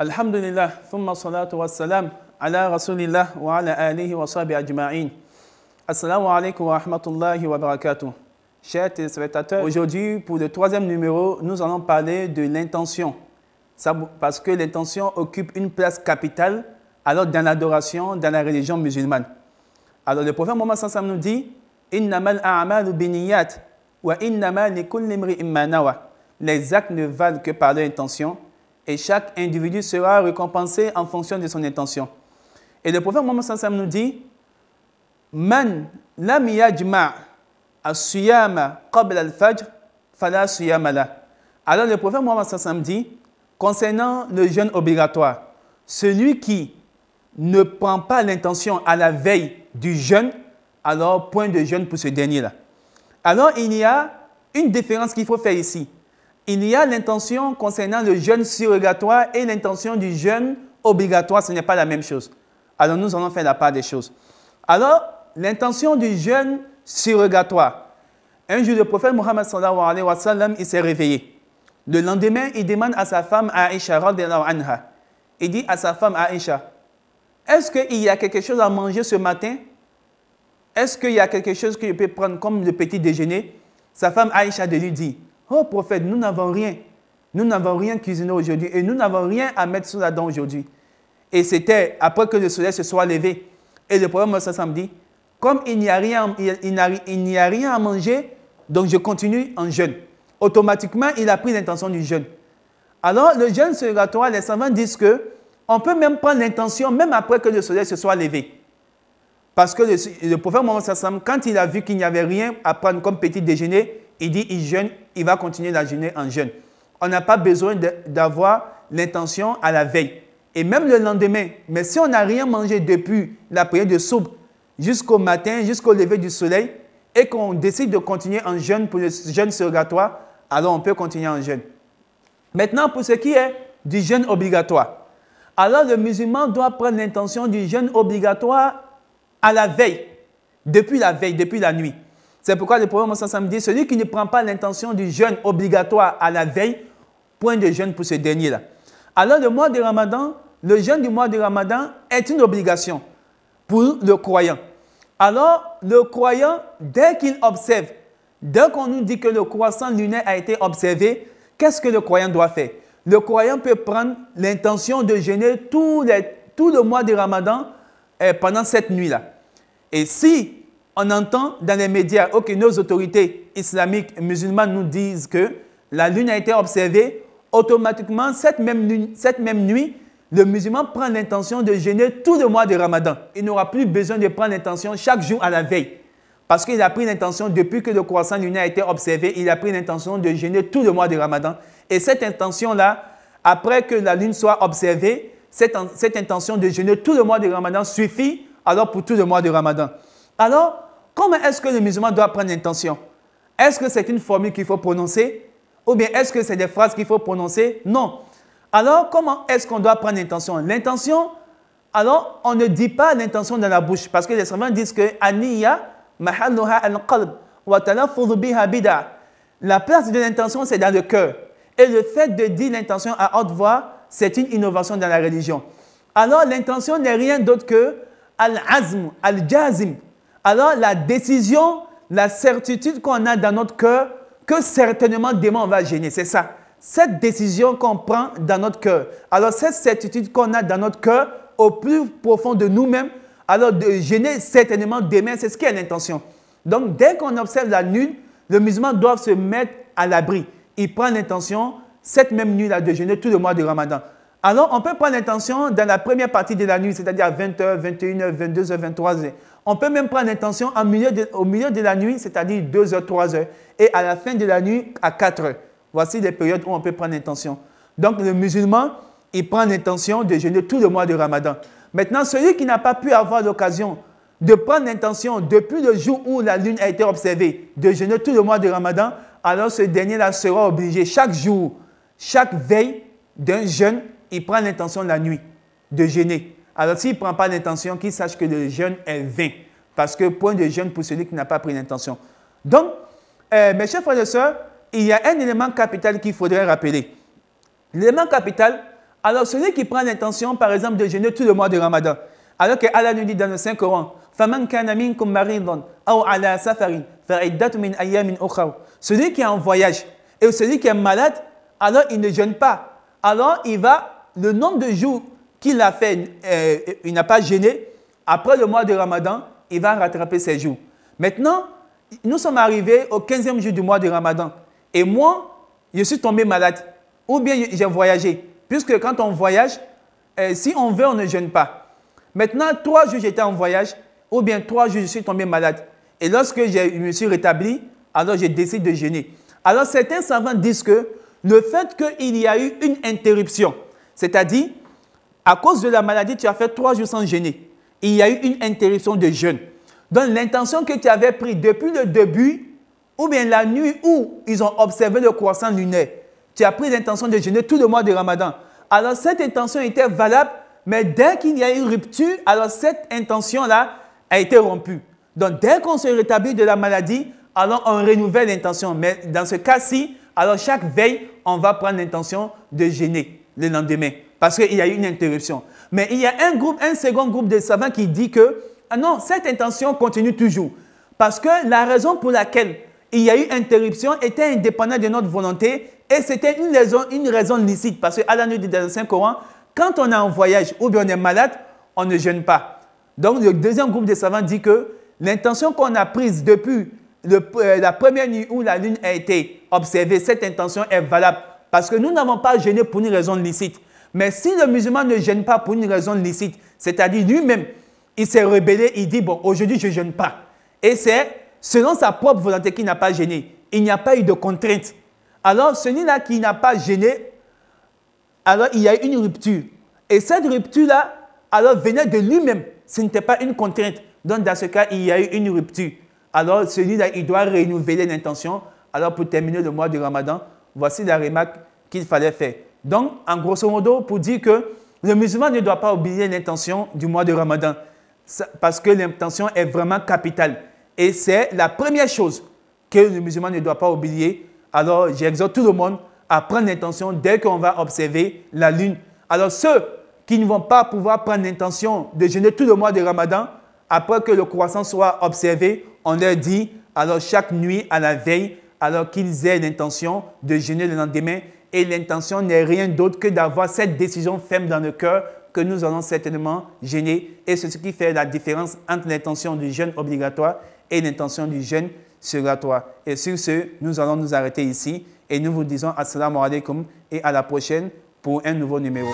Alhamdulillah, thumma salatu salam ala rasulillah wa ala alihi wa sahbihi ajma'in. Assalamu alaikum wa rahmatullahi wa barakatuh. Chers téléspectateurs, aujourd'hui, pour le troisième numéro, nous allons parler de l'intention. Parce que l'intention occupe une place capitale alors dans l'adoration, dans la religion musulmane. Alors le prophète Mohammed Sassam nous dit Innamal a'malu biniyat wa innama likulli Les actes ne valent que par leur intention et chaque individu sera récompensé en fonction de son intention. Et le prophète Mohammed Sassam nous dit Man al Alors le prophète Mohammed Sassam dit concernant le jeûne obligatoire, celui qui ne prend pas l'intention à la veille du jeûne, alors point de jeûne pour ce dernier-là. Alors il y a une différence qu'il faut faire ici. Il y a l'intention concernant le jeûne surrogatoire et l'intention du jeûne obligatoire, ce n'est pas la même chose. Alors nous allons faire la part des choses. Alors, l'intention du jeûne surrogatoire. Un jour, le prophète Mohammed alayhi wa sallam, il s'est réveillé. Le lendemain, il demande à sa femme Aïcha, anha. il dit à sa femme Aïcha, est-ce qu'il y a quelque chose à manger ce matin Est-ce qu'il y a quelque chose que je peux prendre comme le petit déjeuner Sa femme Aïcha de lui dit, Oh prophète, nous n'avons rien. Nous n'avons rien cuisiné aujourd'hui et nous n'avons rien à mettre sous la dent aujourd'hui. Et c'était après que le soleil se soit levé. Et le prophète ça, dit, comme il n'y a, rien, il a rien à manger, donc je continue en jeûne. Automatiquement, il a pris l'intention du jeûne. Alors, le jeûne surgatoire, les savants disent que on peut même prendre l'intention, même après que le soleil se soit levé. Parce que le, le prophète Sassam, quand il a vu qu'il n'y avait rien à prendre comme petit déjeuner, il dit, il jeûne, il va continuer la journée en jeûne. On n'a pas besoin d'avoir l'intention à la veille. Et même le lendemain, mais si on n'a rien mangé depuis la prière de soupe jusqu'au matin, jusqu'au lever du soleil, et qu'on décide de continuer en jeûne pour le jeûne surgatoire, alors on peut continuer en jeûne. Maintenant, pour ce qui est du jeûne obligatoire, alors le musulman doit prendre l'intention du jeûne obligatoire à la veille, depuis la veille, depuis la nuit. C'est pourquoi le proverbe samedi dit, celui qui ne prend pas l'intention du jeûne obligatoire à la veille, point de jeûne pour ce dernier-là. Alors le mois de Ramadan, le jeûne du mois de Ramadan est une obligation pour le croyant. Alors le croyant, dès qu'il observe, dès qu'on nous dit que le croissant lunaire a été observé, qu'est-ce que le croyant doit faire Le croyant peut prendre l'intention de jeûner tout, les, tout, le mois de Ramadan euh, pendant cette nuit-là. Et si on entend dans les médias, que nos autorités islamiques et musulmanes nous disent que la lune a été observée, automatiquement, cette même, nuit, le musulman prend l'intention de jeûner tout le mois de Ramadan. Il n'aura plus besoin de prendre l'intention chaque jour à la veille. Parce qu'il a pris l'intention, depuis que le croissant lune a été observé, il a pris l'intention de jeûner tout le mois de Ramadan. Et cette intention-là, après que la lune soit observée, cette, intention de jeûner tout le mois de Ramadan suffit alors pour tout le mois de Ramadan. Alors, ah comment est-ce que le musulman doit prendre l'intention Est-ce que c'est une formule qu'il faut prononcer Ou bien est-ce que c'est des phrases qu'il faut prononcer Non. Alors, comment est-ce qu'on doit prendre l'intention L'intention, alors, on ne dit pas l'intention dans la bouche, parce que les savants disent que Aniya, qalb wa La place de l'intention, c'est dans le cœur. Et le fait de dire l'intention à haute voix, c'est une innovation dans la religion. Alors, l'intention n'est rien d'autre que al-azm, al-jazim, alors la décision, la certitude qu'on a dans notre cœur, que certainement demain on va gêner, c'est ça. Cette décision qu'on prend dans notre cœur, alors cette certitude qu'on a dans notre cœur, au plus profond de nous-mêmes, alors de gêner certainement demain, c'est ce qui est l'intention. Donc dès qu'on observe la nuit, le musulman doit se mettre à l'abri. Il prend l'intention, cette même nuit-là, de gêner tout le mois de Ramadan. Alors, on peut prendre l'intention dans la première partie de la nuit, c'est-à-dire à 20h, 21h, 22h, 23h. On peut même prendre l'intention au milieu de la nuit, c'est-à-dire 2 heures, 3 heures, et à la fin de la nuit à 4 heures. Voici les périodes où on peut prendre l'intention. Donc le musulman, il prend l'intention de jeûner tout le mois de Ramadan. Maintenant, celui qui n'a pas pu avoir l'occasion de prendre l'intention depuis le jour où la lune a été observée, de jeûner tout le mois de Ramadan, alors ce dernier-là sera obligé chaque jour, chaque veille d'un jeûne, il prend l'intention la nuit de jeûner. Alors, s'il ne prend pas l'intention, qu'il sache que le jeûne est vain. Parce que point de jeûne pour celui qui n'a pas pris l'intention. Donc, euh, mes chers frères et sœurs, il y a un élément capital qu'il faudrait rappeler. L'élément capital, alors celui qui prend l'intention, par exemple, de jeûner tout le mois de Ramadan, alors que Allah nous dit dans le Saint-Coran, celui qui est en voyage et celui qui est malade, alors il ne jeûne pas. Alors il va, le nombre de jours qu'il a fait, euh, il n'a pas gêné, après le mois de Ramadan, il va rattraper ses jours. Maintenant, nous sommes arrivés au 15e jour du mois de Ramadan. Et moi, je suis tombé malade. Ou bien j'ai voyagé. Puisque quand on voyage, euh, si on veut, on ne jeûne pas. Maintenant, trois jours, j'étais en voyage. Ou bien trois jours, je suis tombé malade. Et lorsque je me suis rétabli, alors je décide de jeûner. Alors certains savants disent que le fait qu'il y a eu une interruption, c'est-à-dire à cause de la maladie, tu as fait trois jours sans jeûner. Il y a eu une interruption de jeûne. Donc l'intention que tu avais prise depuis le début, ou bien la nuit où ils ont observé le croissant lunaire, tu as pris l'intention de jeûner tout le mois de Ramadan. Alors cette intention était valable, mais dès qu'il y a eu rupture, alors cette intention-là a été rompue. Donc dès qu'on se rétablit de la maladie, alors on renouvelle l'intention. Mais dans ce cas-ci, alors chaque veille, on va prendre l'intention de gêner le lendemain parce qu'il y a eu une interruption. Mais il y a un groupe, un second groupe de savants qui dit que ah non, cette intention continue toujours. Parce que la raison pour laquelle il y a eu interruption était indépendante de notre volonté et c'était une raison, une raison licite. Parce que à nous dit dans le Saint-Coran, quand on est en voyage ou bien on est malade, on ne jeûne pas. Donc le deuxième groupe de savants dit que l'intention qu'on a prise depuis euh, la première nuit où la lune a été observée, cette intention est valable. Parce que nous n'avons pas jeûné pour une raison licite. Mais si le musulman ne gêne pas pour une raison licite, c'est-à-dire lui-même, il s'est rebellé, il dit, bon, aujourd'hui je ne gêne pas. Et c'est selon sa propre volonté qu'il n'a pas gêné. Il n'y a pas eu de contrainte. Alors celui-là qui n'a pas gêné, alors il y a eu une rupture. Et cette rupture-là, alors venait de lui-même. Ce n'était pas une contrainte. Donc dans ce cas, il y a eu une rupture. Alors celui-là, il doit renouveler l'intention. Alors pour terminer le mois de Ramadan, voici la remarque qu'il fallait faire. Donc, en grosso modo, pour dire que le musulman ne doit pas oublier l'intention du mois de Ramadan, parce que l'intention est vraiment capitale. Et c'est la première chose que le musulman ne doit pas oublier. Alors, j'exhorte tout le monde à prendre l'intention dès qu'on va observer la lune. Alors, ceux qui ne vont pas pouvoir prendre l'intention de jeûner tout le mois de Ramadan, après que le croissant soit observé, on leur dit, alors chaque nuit à la veille, alors qu'ils aient l'intention de jeûner le lendemain, et l'intention n'est rien d'autre que d'avoir cette décision ferme dans le cœur que nous allons certainement gêner. Et c'est ce qui fait la différence entre l'intention du jeûne obligatoire et l'intention du jeûne surgatoire. Et sur ce, nous allons nous arrêter ici et nous vous disons assalamu alaikum et à la prochaine pour un nouveau numéro.